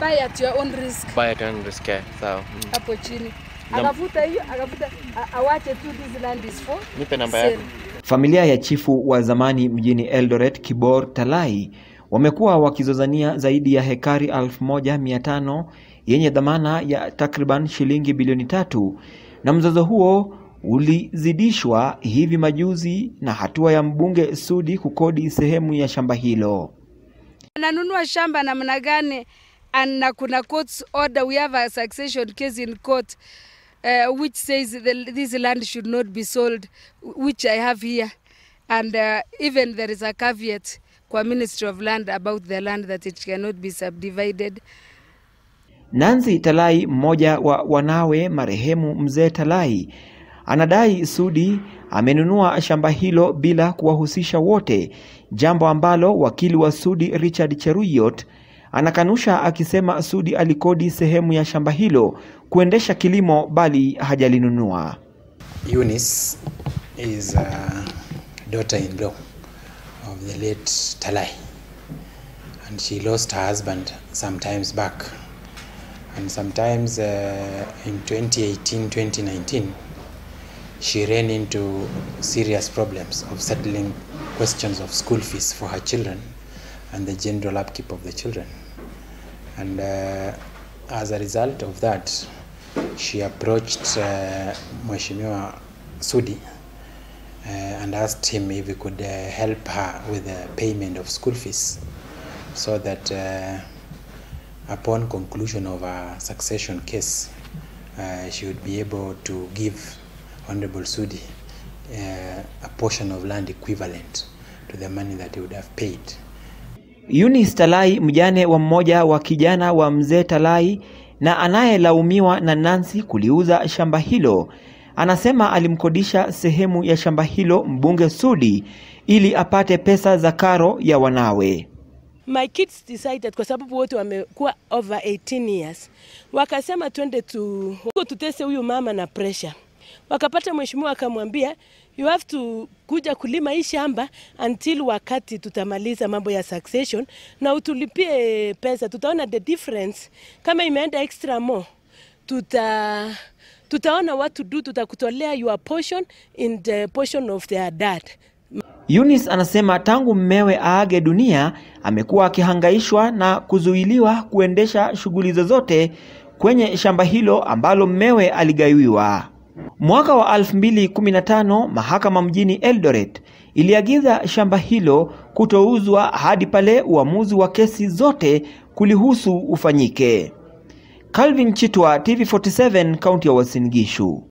buy at your own risk. Buy at your own risk, yeah. So, Mm. Hapo chini. Akavuta hiyo, akavuta awache tu this land is for. Nipe namba yako. Familia ya chifu wa zamani mjini Eldoret Kibor Talai wamekuwa wakizozania zaidi ya hekari 1500 yenye dhamana ya takriban shilingi bilioni tatu na mzozo huo ulizidishwa hivi majuzi na hatua ya mbunge Sudi kukodi sehemu ya shamba hilo. Ananunua shamba namna gani? and na kuna court's order we have a succession case in court uh, which says the, this land should not be sold which I have here and uh, even there is a caveat kwa Ministry of Land about the land that it cannot be subdivided. Nancy Talai, mmoja wa wanawe marehemu mzee Talai, anadai Sudi amenunua shamba hilo bila kuwahusisha wote, jambo ambalo wakili wa Sudi Richard Cheruyot Anakanusha akisema Sudi alikodi sehemu ya shamba hilo kuendesha kilimo bali hajalinunua. Eunice is a daughter-in-law of the late Talai and she lost her husband sometimes back and sometimes uh, in 2018-2019 she ran into serious problems of settling questions of school fees for her children and the general upkeep of the children. And uh, as a result of that, she approached uh, Mheshimiwa Sudi uh, and asked him if he could uh, help her with the payment of school fees so that uh, upon conclusion of a succession case, uh, she would be able to give Honorable Sudi uh, a portion of land equivalent to the money that he would have paid. Yunis Talai, mjane wa mmoja wa kijana wa mzee Talai na anayelaumiwa na Nancy kuliuza shamba hilo, anasema alimkodisha sehemu ya shamba hilo mbunge Sudi ili apate pesa za karo ya wanawe. My kids decided kwa sababu wote wamekuwa over 18 years, wakasema twende tu tutese huyu mama na pressure wakapata mheshimiwa akamwambia you have to kuja kulima hii shamba until wakati tutamaliza mambo ya succession na utulipie pesa, tutaona the difference. Kama imeenda extra more, tuta tutaona what to do, tutakutolea your portion in the portion of their dad. Yunis anasema tangu mmewe aage dunia amekuwa akihangaishwa na kuzuiliwa kuendesha shughuli zozote kwenye shamba hilo ambalo mmewe aligawiwa. Mwaka wa 2015 mahakama mjini Eldoret iliagiza shamba hilo kutouzwa hadi pale uamuzi wa kesi zote kulihusu ufanyike. Calvin Chitwa, TV47, kaunti ya Uasin Gishu.